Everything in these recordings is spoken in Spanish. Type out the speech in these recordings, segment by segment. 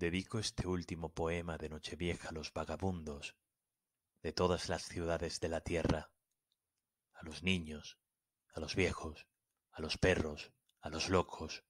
dedico este último poema de Nochevieja a los vagabundos de todas las ciudades de la tierra, a los niños, a los viejos, a los perros, a los locos,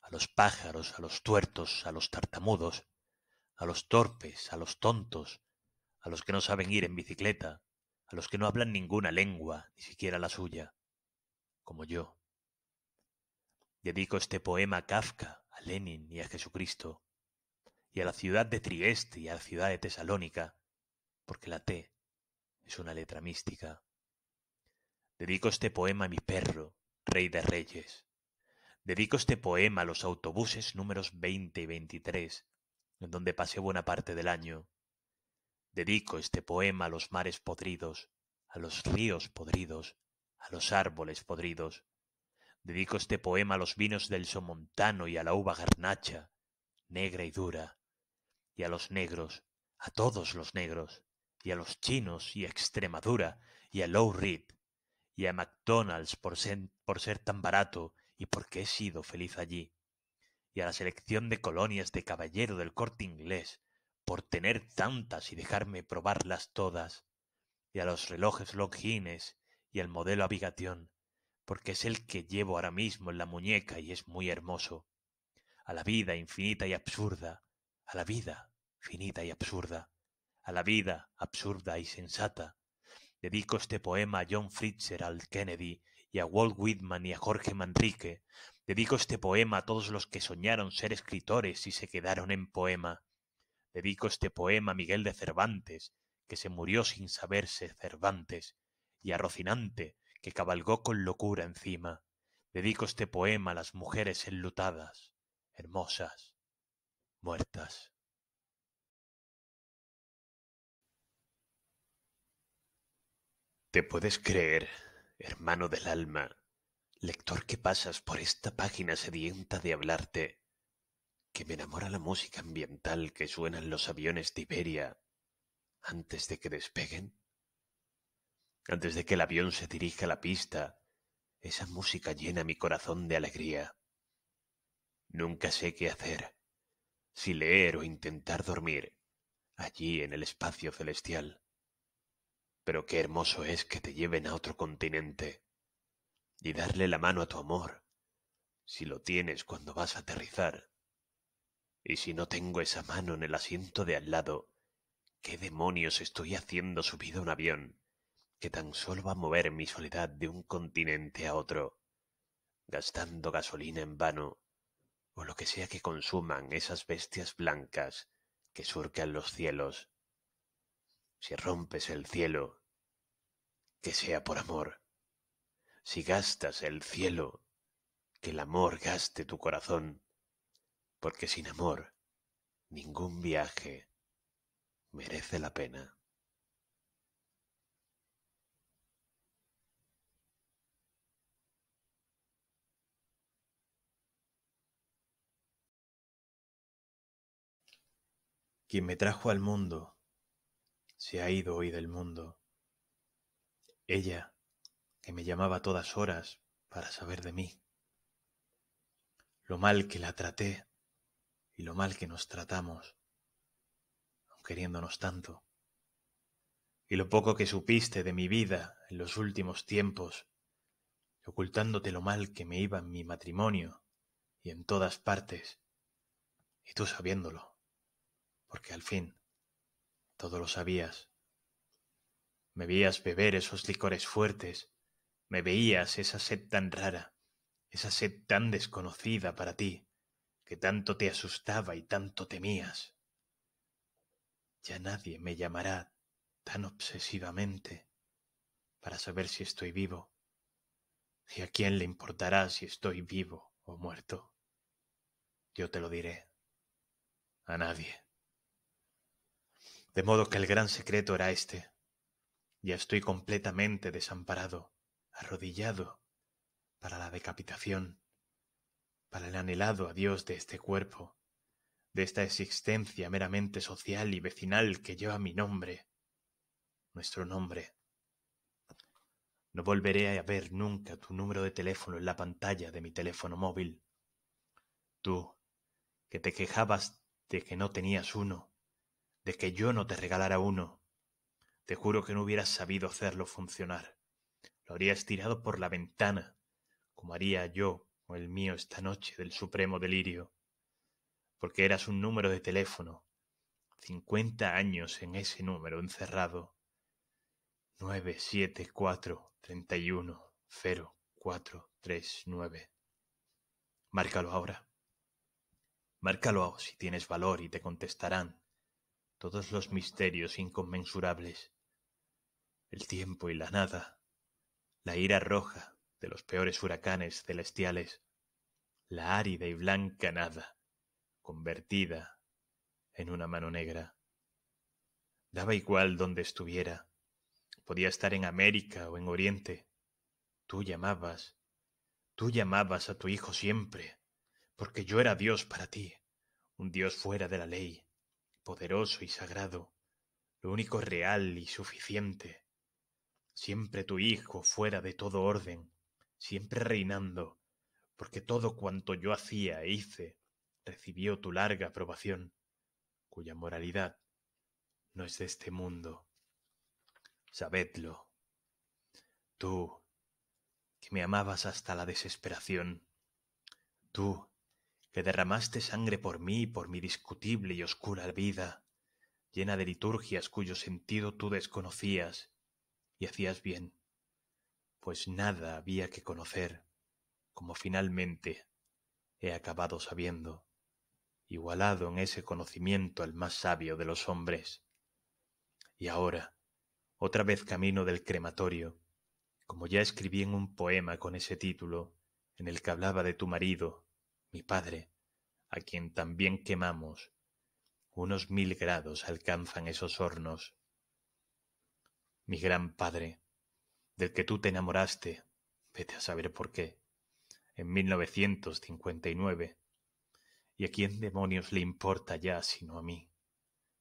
a los pájaros, a los tuertos, a los tartamudos, a los torpes, a los tontos, a los que no saben ir en bicicleta, a los que no hablan ninguna lengua, ni siquiera la suya, como yo. Dedico este poema a Kafka, a Lenin y a Jesucristo, a la ciudad de Trieste y a la ciudad de Tesalónica, porque la T es una letra mística. Dedico este poema a mi perro, rey de reyes. Dedico este poema a los autobuses números 20 y 23, en donde pasé buena parte del año. Dedico este poema a los mares podridos, a los ríos podridos, a los árboles podridos. Dedico este poema a los vinos del Somontano y a la uva garnacha, negra y dura, y a los negros, a todos los negros, y a los chinos y a Extremadura y a Low Reed y a McDonald's por ser, tan barato y porque he sido feliz allí, y a la selección de colonias de caballero del corte inglés por tener tantas y dejarme probarlas todas, y a los relojes Longines y al modelo Abigatión, porque es el que llevo ahora mismo en la muñeca y es muy hermoso, a la vida infinita y absurda, a la vida finita y absurda, a la vida absurda y sensata. Dedico este poema a John Fritzer, al Kennedy, y a Walt Whitman y a Jorge Manrique. Dedico este poema a todos los que soñaron ser escritores y se quedaron en poema. Dedico este poema a Miguel de Cervantes, que se murió sin saberse Cervantes, y a Rocinante, que cabalgó con locura encima. Dedico este poema a las mujeres enlutadas, hermosas, muertas ¿Te puedes creer, hermano del alma, lector que pasas por esta página sedienta de hablarte, que me enamora la música ambiental que suenan los aviones de Iberia antes de que despeguen? Antes de que el avión se dirija a la pista, esa música llena mi corazón de alegría. Nunca sé qué hacer, si leer o intentar dormir, allí en el espacio celestial. Pero qué hermoso es que te lleven a otro continente y darle la mano a tu amor, si lo tienes cuando vas a aterrizar. Y si no tengo esa mano en el asiento de al lado, ¿qué demonios estoy haciendo subido a un avión que tan solo va a mover mi soledad de un continente a otro, gastando gasolina en vano o lo que sea que consuman esas bestias blancas que surcan los cielos. Si rompes el cielo, que sea por amor. Si gastas el cielo, que el amor gaste tu corazón, porque sin amor ningún viaje merece la pena. Quien me trajo al mundo se ha ido hoy del mundo. Ella, que me llamaba todas horas para saber de mí. Lo mal que la traté y lo mal que nos tratamos, aun queriéndonos tanto. Y lo poco que supiste de mi vida en los últimos tiempos, ocultándote lo mal que me iba en mi matrimonio y en todas partes, y tú sabiéndolo porque al fin todo lo sabías. Me veías beber esos licores fuertes, me veías esa sed tan rara, esa sed tan desconocida para ti, que tanto te asustaba y tanto temías. Ya nadie me llamará tan obsesivamente para saber si estoy vivo, y a quién le importará si estoy vivo o muerto. Yo te lo diré. A nadie. De modo que el gran secreto era este. Ya estoy completamente desamparado, arrodillado, para la decapitación, para el anhelado adiós de este cuerpo, de esta existencia meramente social y vecinal que lleva mi nombre, nuestro nombre. No volveré a ver nunca tu número de teléfono en la pantalla de mi teléfono móvil. Tú, que te quejabas de que no tenías uno, de que yo no te regalara uno. Te juro que no hubieras sabido hacerlo funcionar. Lo habrías tirado por la ventana, como haría yo o el mío esta noche del supremo delirio. Porque eras un número de teléfono. Cincuenta años en ese número encerrado. Nueve, siete, cuatro, treinta uno, cuatro, tres, Márcalo ahora. Márcalo si tienes valor y te contestarán todos los misterios inconmensurables, el tiempo y la nada, la ira roja de los peores huracanes celestiales, la árida y blanca nada, convertida en una mano negra. Daba igual donde estuviera, podía estar en América o en Oriente. Tú llamabas, tú llamabas a tu hijo siempre, porque yo era Dios para ti, un Dios fuera de la ley, poderoso y sagrado, lo único real y suficiente, siempre tu Hijo fuera de todo orden, siempre reinando, porque todo cuanto yo hacía e hice recibió tu larga aprobación, cuya moralidad no es de este mundo. Sabedlo. Tú, que me amabas hasta la desesperación, tú, que derramaste sangre por mí y por mi discutible y oscura vida, llena de liturgias cuyo sentido tú desconocías, y hacías bien, pues nada había que conocer, como finalmente he acabado sabiendo, igualado en ese conocimiento al más sabio de los hombres. Y ahora, otra vez camino del crematorio, como ya escribí en un poema con ese título, en el que hablaba de tu marido, mi padre, a quien también quemamos. Unos mil grados alcanzan esos hornos. Mi gran padre, del que tú te enamoraste, vete a saber por qué, en 1959. ¿Y a quién demonios le importa ya sino a mí,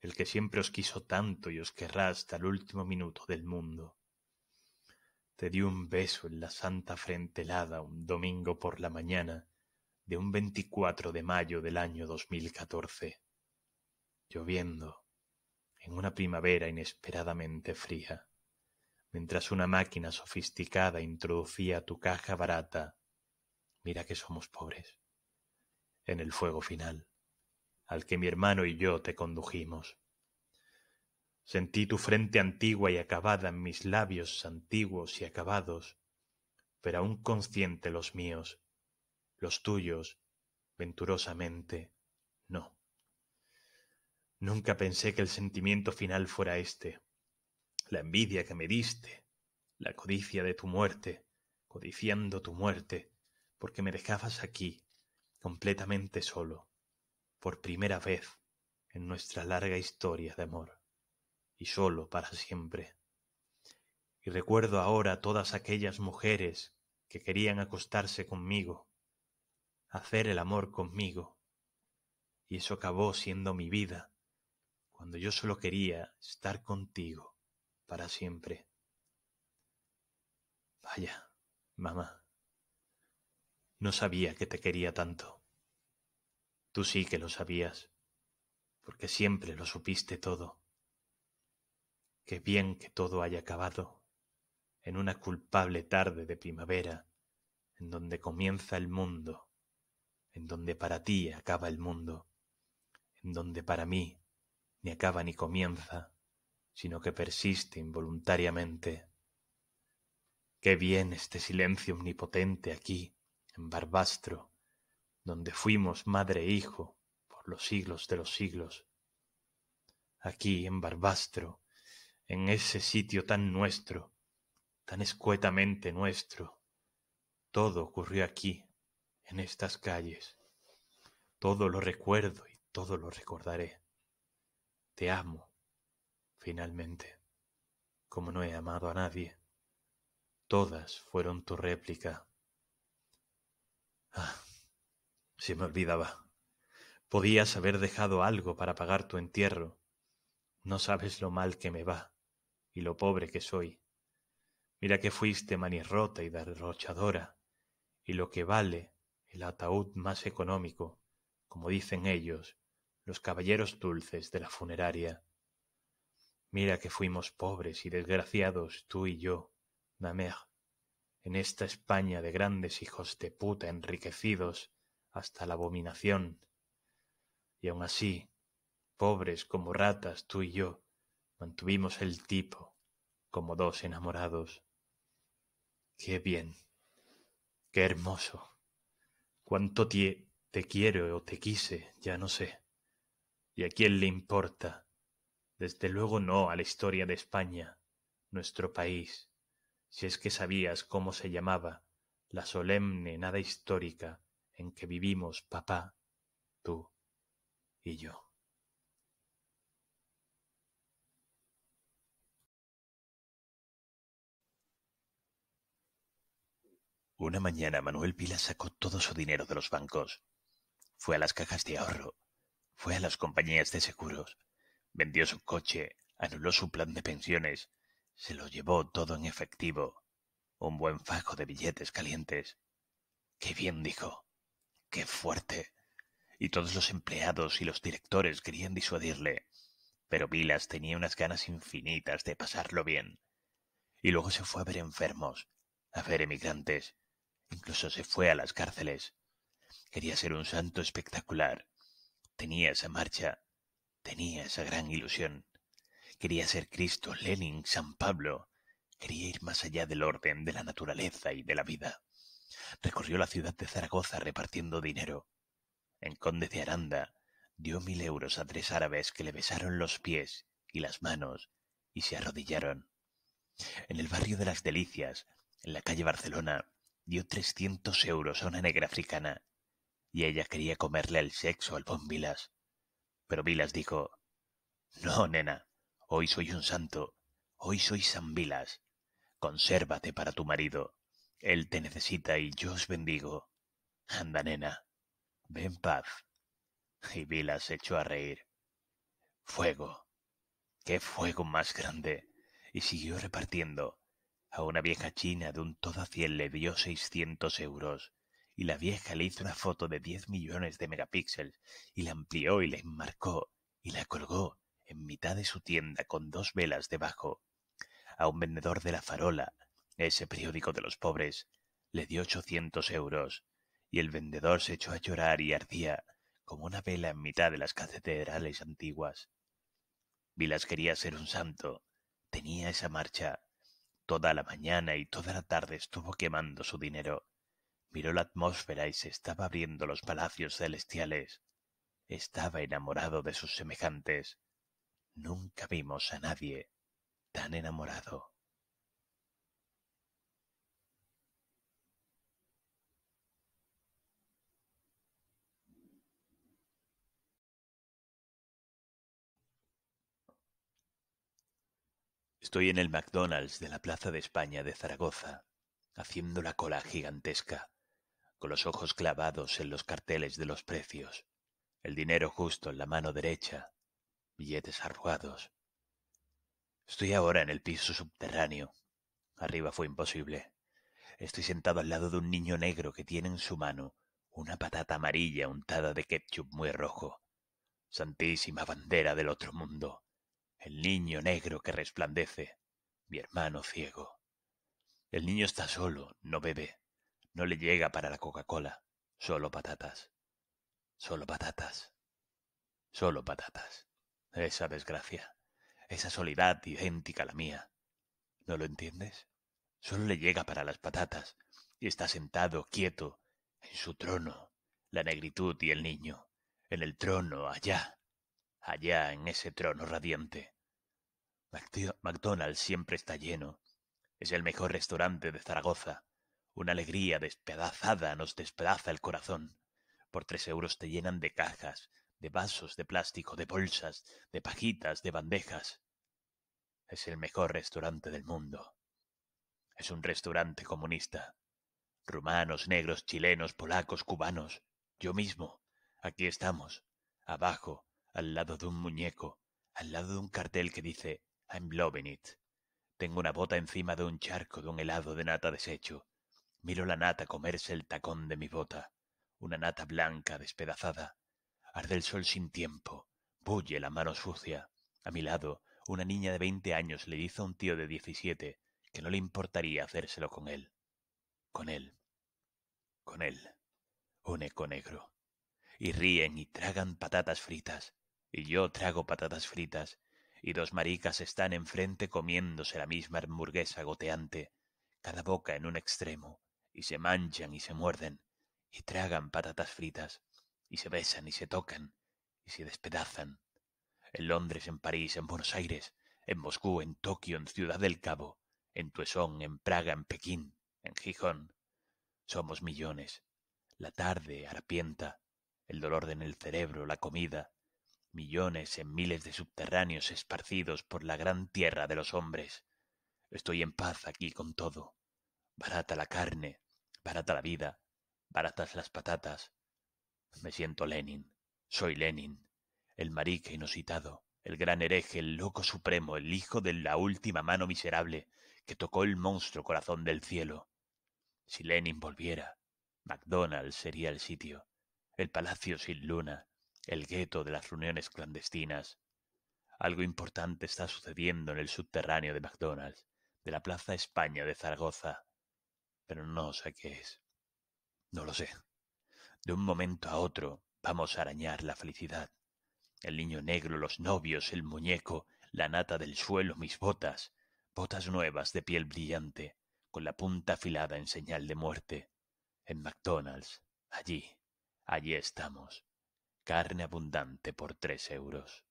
el que siempre os quiso tanto y os querrá hasta el último minuto del mundo? Te di un beso en la santa frente helada un domingo por la mañana de un 24 de mayo del año 2014, lloviendo, en una primavera inesperadamente fría, mientras una máquina sofisticada introducía tu caja barata, mira que somos pobres, en el fuego final, al que mi hermano y yo te condujimos. Sentí tu frente antigua y acabada en mis labios antiguos y acabados, pero aún consciente los míos, los tuyos, venturosamente, no. Nunca pensé que el sentimiento final fuera este. La envidia que me diste, la codicia de tu muerte, codiciando tu muerte, porque me dejabas aquí, completamente solo, por primera vez en nuestra larga historia de amor, y solo para siempre. Y recuerdo ahora todas aquellas mujeres que querían acostarse conmigo, hacer el amor conmigo. Y eso acabó siendo mi vida, cuando yo solo quería estar contigo para siempre. Vaya, mamá. No sabía que te quería tanto. Tú sí que lo sabías, porque siempre lo supiste todo. Qué bien que todo haya acabado en una culpable tarde de primavera, en donde comienza el mundo donde para ti acaba el mundo, en donde para mí ni acaba ni comienza, sino que persiste involuntariamente. Qué bien este silencio omnipotente aquí, en Barbastro, donde fuimos madre e hijo por los siglos de los siglos. Aquí, en Barbastro, en ese sitio tan nuestro, tan escuetamente nuestro, todo ocurrió aquí, en estas calles. Todo lo recuerdo y todo lo recordaré. Te amo, finalmente, como no he amado a nadie. Todas fueron tu réplica. Ah, se me olvidaba. Podías haber dejado algo para pagar tu entierro. No sabes lo mal que me va y lo pobre que soy. Mira que fuiste manirrota y derrochadora, y lo que vale el ataúd más económico como dicen ellos, los caballeros dulces de la funeraria. Mira que fuimos pobres y desgraciados, tú y yo, Namer, en esta España de grandes hijos de puta enriquecidos hasta la abominación. Y aun así, pobres como ratas tú y yo, mantuvimos el tipo como dos enamorados. Qué bien, qué hermoso, cuánto tie... Te quiero o te quise, ya no sé. ¿Y a quién le importa? Desde luego no a la historia de España, nuestro país. Si es que sabías cómo se llamaba, la solemne nada histórica en que vivimos papá, tú y yo. Una mañana Manuel Pila sacó todo su dinero de los bancos fue a las cajas de ahorro, fue a las compañías de seguros, vendió su coche, anuló su plan de pensiones, se lo llevó todo en efectivo, un buen fajo de billetes calientes. ¡Qué bien dijo! ¡Qué fuerte! Y todos los empleados y los directores querían disuadirle, pero Vilas tenía unas ganas infinitas de pasarlo bien. Y luego se fue a ver enfermos, a ver emigrantes, incluso se fue a las cárceles. Quería ser un santo espectacular. Tenía esa marcha, tenía esa gran ilusión. Quería ser Cristo, Lenin, San Pablo. Quería ir más allá del orden, de la naturaleza y de la vida. Recorrió la ciudad de Zaragoza repartiendo dinero. En Conde de Aranda dio mil euros a tres árabes que le besaron los pies y las manos y se arrodillaron. En el barrio de las Delicias, en la calle Barcelona, dio trescientos euros a una negra africana y ella quería comerle el sexo al buen Vilas. Pero Vilas dijo No, nena, hoy soy un santo, hoy soy San Vilas. Consérvate para tu marido. Él te necesita y yo os bendigo. Anda, nena, ven paz. Y Vilas se echó a reír. Fuego. ¡Qué fuego más grande! Y siguió repartiendo. A una vieja china de un todo le dio seiscientos euros y la vieja le hizo una foto de diez millones de megapíxeles y la amplió y la enmarcó y la colgó en mitad de su tienda con dos velas debajo. A un vendedor de la farola, ese periódico de los pobres, le dio ochocientos euros y el vendedor se echó a llorar y ardía como una vela en mitad de las catedrales antiguas. Vilas quería ser un santo. Tenía esa marcha. Toda la mañana y toda la tarde estuvo quemando su dinero Miró la atmósfera y se estaba abriendo los palacios celestiales. Estaba enamorado de sus semejantes. Nunca vimos a nadie tan enamorado. Estoy en el McDonald's de la Plaza de España de Zaragoza, haciendo la cola gigantesca con los ojos clavados en los carteles de los precios, el dinero justo en la mano derecha, billetes arrugados. Estoy ahora en el piso subterráneo. Arriba fue imposible. Estoy sentado al lado de un niño negro que tiene en su mano una patata amarilla untada de ketchup muy rojo. Santísima bandera del otro mundo. El niño negro que resplandece. Mi hermano ciego. El niño está solo, no bebe. No le llega para la Coca-Cola. Solo patatas. Solo patatas. Solo patatas. Esa desgracia. Esa soledad idéntica a la mía. ¿No lo entiendes? Solo le llega para las patatas. Y está sentado, quieto, en su trono. La negritud y el niño. En el trono, allá. Allá, en ese trono radiante. MacDonald siempre está lleno. Es el mejor restaurante de Zaragoza. Una alegría despedazada nos despedaza el corazón. Por tres euros te llenan de cajas, de vasos de plástico, de bolsas, de pajitas, de bandejas. Es el mejor restaurante del mundo. Es un restaurante comunista. Rumanos, negros, chilenos, polacos, cubanos. Yo mismo. Aquí estamos. Abajo, al lado de un muñeco, al lado de un cartel que dice I'm loving it. Tengo una bota encima de un charco de un helado de nata deshecho. Miro la nata comerse el tacón de mi bota, una nata blanca despedazada. Arde el sol sin tiempo, bulle la mano sucia. A mi lado, una niña de veinte años le hizo a un tío de diecisiete que no le importaría hacérselo con él. Con él. Con él. Un eco negro. Y ríen y tragan patatas fritas. Y yo trago patatas fritas. Y dos maricas están enfrente comiéndose la misma hamburguesa goteante, cada boca en un extremo, y se manchan y se muerden, y tragan patatas fritas, y se besan y se tocan, y se despedazan. En Londres, en París, en Buenos Aires, en Moscú, en Tokio, en Ciudad del Cabo, en Tuesón, en Praga, en Pekín, en Gijón. Somos millones. La tarde arpienta, el dolor en el cerebro, la comida, millones en miles de subterráneos esparcidos por la gran tierra de los hombres. Estoy en paz aquí con todo. Barata la carne, Barata la vida, baratas las patatas. Me siento Lenin, soy Lenin, el marique inusitado, el gran hereje, el loco supremo, el hijo de la última mano miserable que tocó el monstruo corazón del cielo. Si Lenin volviera, McDonald's sería el sitio, el palacio sin luna, el gueto de las reuniones clandestinas. Algo importante está sucediendo en el subterráneo de McDonald's, de la Plaza España de Zaragoza pero no sé qué es. No lo sé. De un momento a otro vamos a arañar la felicidad. El niño negro, los novios, el muñeco, la nata del suelo, mis botas, botas nuevas de piel brillante, con la punta afilada en señal de muerte. En McDonald's, allí, allí estamos. Carne abundante por tres euros.